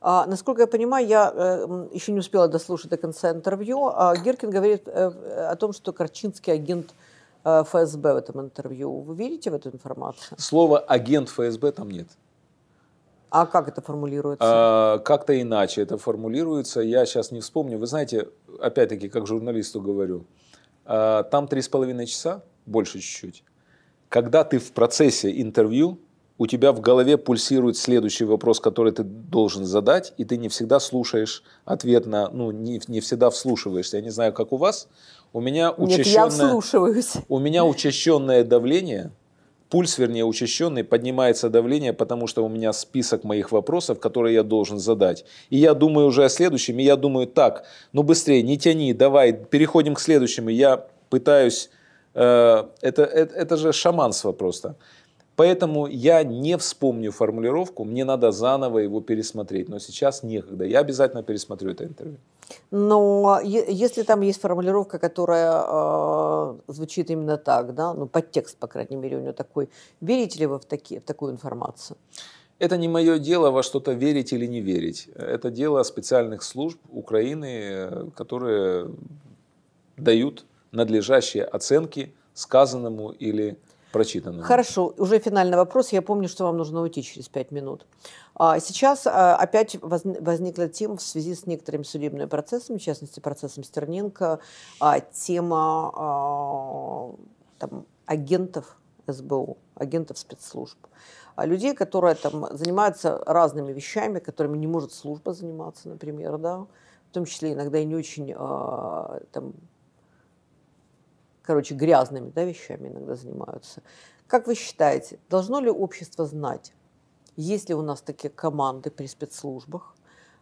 А, насколько я понимаю, я э, еще не успела дослушать до конца интервью. А, Гиркин говорит э, э, о том, что Корчинский агент ФСБ в этом интервью. Вы верите в эту информацию? Слово агент ФСБ там нет. А как это формулируется? А, как-то иначе это формулируется. Я сейчас не вспомню. Вы знаете, опять-таки, как журналисту говорю, а, там три с половиной часа, больше чуть-чуть. Когда ты в процессе интервью, у тебя в голове пульсирует следующий вопрос, который ты должен задать, и ты не всегда слушаешь ответ на, ну, не, не всегда вслушиваешься. Я не знаю, как у вас. У меня учащенное, Нет, я вслушиваюсь. У меня учащенное давление, пульс, вернее, учащенный, поднимается давление, потому что у меня список моих вопросов, которые я должен задать. И я думаю уже о следующем, и я думаю так, ну быстрее, не тяни, давай, переходим к следующему. Я пытаюсь... Э, это, это, это же шаманство просто. Поэтому я не вспомню формулировку, мне надо заново его пересмотреть. Но сейчас некогда. Я обязательно пересмотрю это интервью. Но если там есть формулировка, которая э, звучит именно так, да, ну подтекст, по крайней мере, у него такой, верите ли вы в, такие, в такую информацию? Это не мое дело во что-то верить или не верить. Это дело специальных служб Украины, которые дают надлежащие оценки сказанному или прочитанного. Хорошо, уже финальный вопрос. Я помню, что вам нужно уйти через пять минут. А, сейчас а, опять возникла тема в связи с некоторыми судебными процессами, в частности, процессом Стерненко, а, тема там, агентов СБУ, агентов спецслужб. Людей, которые там занимаются разными вещами, которыми не может служба заниматься, например, да, в том числе иногда и не очень там, короче, грязными да, вещами иногда занимаются. Как вы считаете, должно ли общество знать, есть ли у нас такие команды при спецслужбах?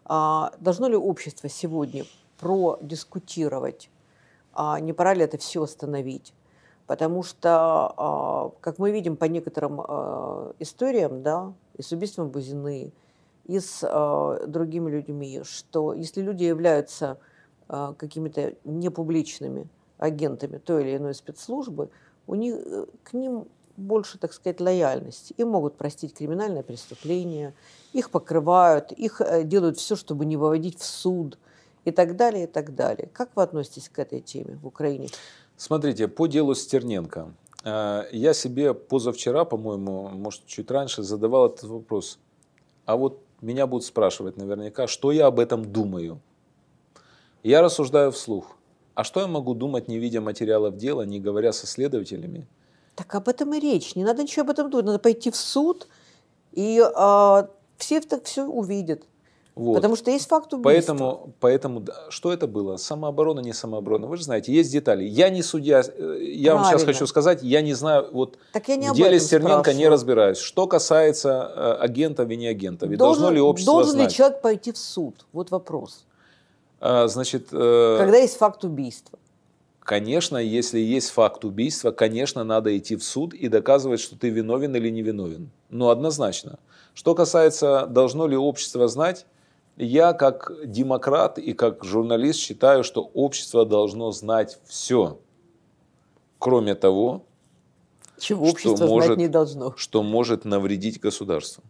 А, должно ли общество сегодня продискутировать, а не пора ли это все остановить? Потому что, а, как мы видим по некоторым а, историям, да, и с убийством Бузины, и с а, другими людьми, что если люди являются какими-то непубличными, агентами той или иной спецслужбы, у них, э, к ним больше, так сказать, лояльности. и могут простить криминальное преступление, их покрывают, их э, делают все, чтобы не выводить в суд и так далее, и так далее. Как вы относитесь к этой теме в Украине? Смотрите, по делу Стерненко. Э, я себе позавчера, по-моему, может, чуть раньше, задавал этот вопрос. А вот меня будут спрашивать наверняка, что я об этом думаю. Я рассуждаю вслух. А что я могу думать, не видя материалов дела, не говоря со следователями? Так об этом и речь. Не надо ничего об этом думать. Надо пойти в суд, и а, все это все увидят. Вот. Потому что есть факт убийства. Поэтому, поэтому что это было? Самооборона, не самооборона. Вы же знаете, есть детали. Я не судья, э, я Правильно. вам сейчас хочу сказать, я не знаю, вот так я не в деле Стерненко спрашиваю. не разбираюсь. Что касается э, агентов а и не агентов, должен, должно ли общество Должен знать? ли человек пойти в суд? Вот вопрос. А, значит, э, Когда есть факт убийства. Конечно, если есть факт убийства, конечно, надо идти в суд и доказывать, что ты виновен или не виновен. Ну, однозначно. Что касается, должно ли общество знать, я как демократ и как журналист считаю, что общество должно знать все, кроме того, Чего что, может, не должно. что может навредить государству.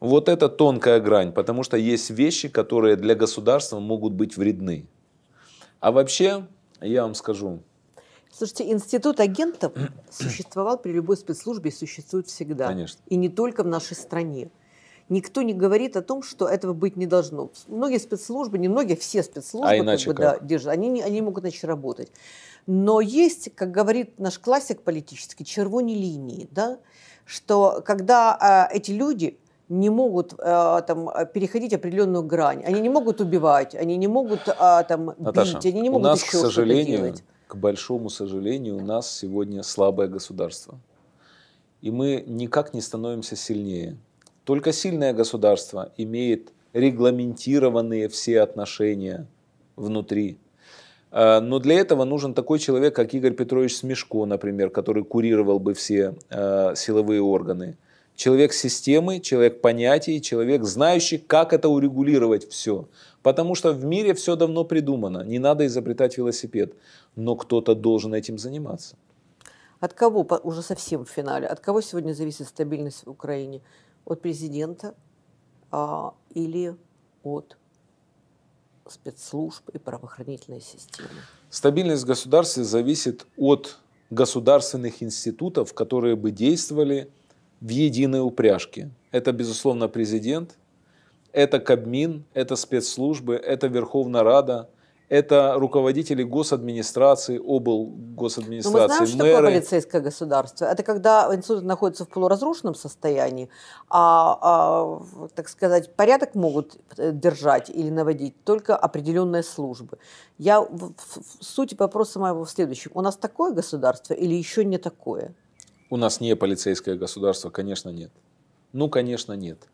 Вот это тонкая грань, потому что есть вещи, которые для государства могут быть вредны. А вообще, я вам скажу. Слушайте, институт агентов существовал при любой спецслужбе и существует всегда. Конечно. И не только в нашей стране. Никто не говорит о том, что этого быть не должно. Многие спецслужбы, не многие, все спецслужбы, а иначе как бы, как? Да, держат, они, они могут начать работать. Но есть, как говорит наш классик политический, червони линии, да, что когда э, эти люди не могут а, там, э, переходить определенную грань. Они не могут убивать, они не могут а, там, Наташа, бить, они не могут у нас, еще к сожалению, делать. К большому сожалению, у нас сегодня слабое государство. И мы никак не становимся сильнее. Только сильное государство имеет регламентированные все отношения внутри. А, но для этого нужен такой человек, как Игорь Петрович Смешко, например, который курировал бы все а, силовые органы человек системы, человек понятий, человек знающий, как это урегулировать все. Потому что в мире все давно придумано, не надо изобретать велосипед. Но кто-то должен этим заниматься. От кого, уже совсем в финале, от кого сегодня зависит стабильность в Украине? От президента а, или от спецслужб и правоохранительной системы? Стабильность государства зависит от государственных институтов, которые бы действовали в единой упряжке. Это, безусловно, президент, это Кабмин, это спецслужбы, это Верховная Рада, это руководители госадминистрации, обл. госадминистрации, Но мы знаем, что такое полицейское государство? Это когда институт находится в полуразрушенном состоянии, а, а, так сказать, порядок могут э, держать или наводить только определенные службы. Я в, в, в сути вопроса моего в следующем. У нас такое государство или еще не такое? У нас не полицейское государство, конечно, нет. Ну, конечно, нет.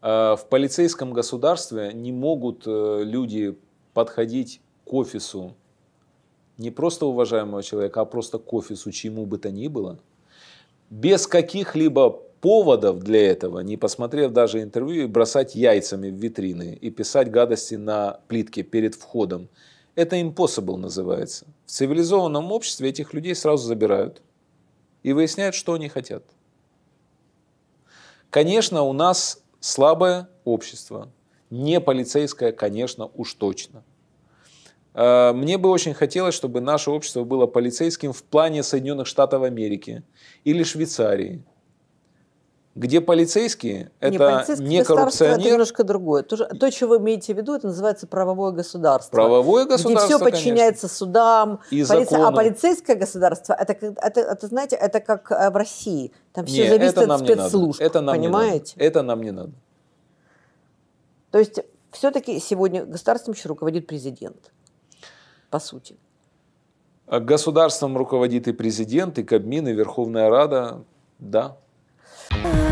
А, в полицейском государстве не могут э, люди подходить к офису не просто уважаемого человека, а просто к офису чему бы то ни было, без каких-либо поводов для этого, не посмотрев даже интервью, и бросать яйцами в витрины и писать гадости на плитке перед входом. Это impossible называется. В цивилизованном обществе этих людей сразу забирают – и выясняют, что они хотят. Конечно, у нас слабое общество, не полицейское, конечно, уж точно. Э, мне бы очень хотелось, чтобы наше общество было полицейским в плане Соединенных Штатов Америки или Швейцарии – где полицейские – это не, полицейские не коррупционер. Это немножко другое. То, то, что вы имеете в виду, это называется правовое государство. Правовое государство, Где все подчиняется конечно. судам. И полиция, а полицейское государство, это, это, это, знаете, это как э, в России. Там все Нет, зависит от спецслужб. Это нам понимаете? Не надо. Это нам не надо. То есть все-таки сегодня государством еще руководит президент, по сути. Государством руководит и президент, и Кабмин, и Верховная Рада, да. Uh...